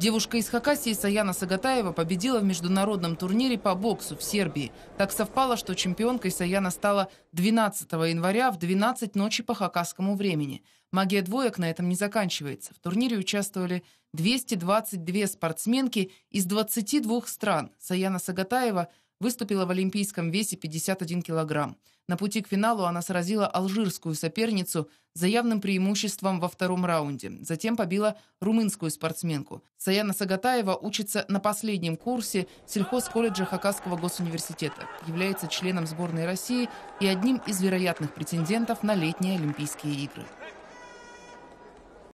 Девушка из Хакасии Саяна Сагатаева победила в международном турнире по боксу в Сербии. Так совпало, что чемпионкой Саяна стала 12 января в 12 ночи по хакасскому времени. Магия двоек на этом не заканчивается. В турнире участвовали 222 спортсменки из 22 стран. Саяна Сагатаева – выступила в олимпийском весе 51 килограмм. На пути к финалу она сразила алжирскую соперницу за явным преимуществом во втором раунде. Затем побила румынскую спортсменку. Саяна Сагатаева учится на последнем курсе сельхозколледжа Хакасского госуниверситета, является членом сборной России и одним из вероятных претендентов на летние Олимпийские игры.